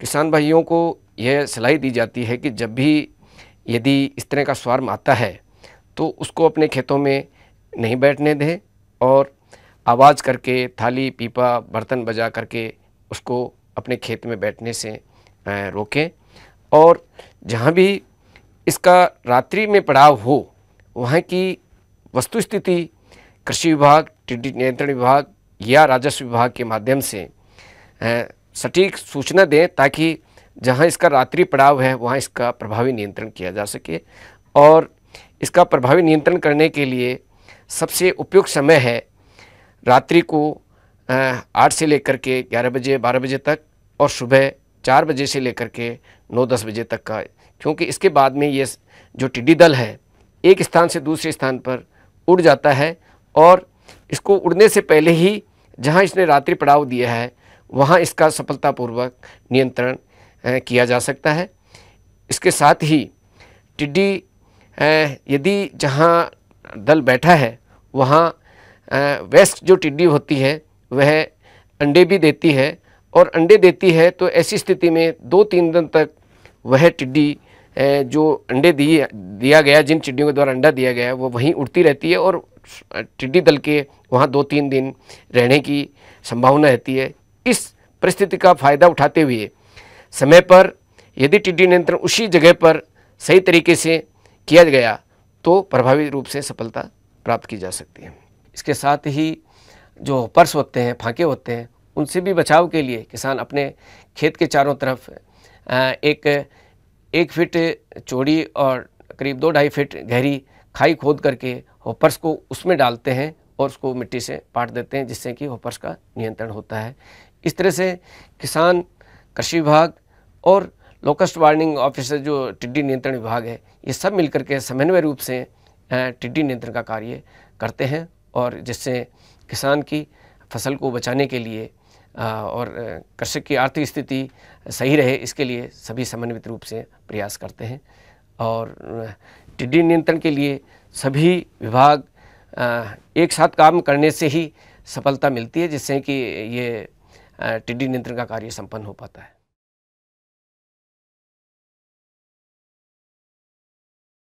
किसान भाइयों को यह सलाह दी जाती है कि जब भी यदि इस तरह का स्वार्म आता है तो उसको अपने खेतों में नहीं बैठने दें और आवाज़ करके थाली पीपा बर्तन बजा करके उसको अपने खेत में बैठने से रोकें और जहाँ भी इसका रात्रि में पड़ाव हो वहाँ की वस्तुस्थिति कृषि विभाग टिड्डी नियंत्रण विभाग या राजस्व विभाग के माध्यम से सटीक सूचना दें ताकि जहाँ इसका रात्रि पड़ाव है वहाँ इसका प्रभावी नियंत्रण किया जा सके और इसका प्रभावी नियंत्रण करने के लिए सबसे उपयुक्त समय है रात्रि को आठ से लेकर के ग्यारह बजे बारह बजे तक और सुबह चार बजे से लेकर के नौ दस बजे तक का क्योंकि इसके बाद में ये जो टिड्डी दल है एक स्थान से दूसरे स्थान पर उड़ जाता है और इसको उड़ने से पहले ही जहाँ इसने रात्रि पड़ाव दिया है वहाँ इसका सफलतापूर्वक नियंत्रण किया जा सकता है इसके साथ ही टिड्डी यदि जहाँ दल बैठा है वहाँ वेस्ट जो टिड्डी होती है वह अंडे भी देती है और अंडे देती है तो ऐसी स्थिति में दो तीन दिन तक वह टिड्डी जो अंडे दिए दिया गया जिन टिड्डियों के द्वारा अंडा दिया गया वो वहीं उड़ती रहती है और टिड्डी दल के वहाँ दो तीन दिन रहने की संभावना रहती है इस परिस्थिति का फायदा उठाते हुए समय पर यदि टिड्डी नियंत्रण उसी जगह पर सही तरीके से किया गया तो प्रभावी रूप से सफलता प्राप्त की जा सकती है इसके साथ ही जो पर्स होते हैं फांके होते हैं उनसे भी बचाव के लिए किसान अपने खेत के चारों तरफ एक एक फिट चौड़ी और करीब दो ढाई फिट गहरी खाई खोद करके होपर्स को उसमें डालते हैं और उसको मिट्टी से पाट देते हैं जिससे कि होपर्स का नियंत्रण होता है इस तरह से किसान कृषि विभाग और लोकस्ट वार्निंग ऑफिसर जो टिड्डी नियंत्रण विभाग है ये सब मिलकर के समन्वय रूप से टिड्डी नियंत्रण का कार्य करते हैं और जिससे किसान की फसल को बचाने के लिए और कृषक की आर्थिक स्थिति सही रहे इसके लिए सभी समन्वित रूप से प्रयास करते हैं और टिड्डी नियंत्रण के लिए सभी विभाग एक साथ काम करने से ही सफलता मिलती है जिससे कि ये टिड्डी नियंत्रण का कार्य संपन्न हो पाता है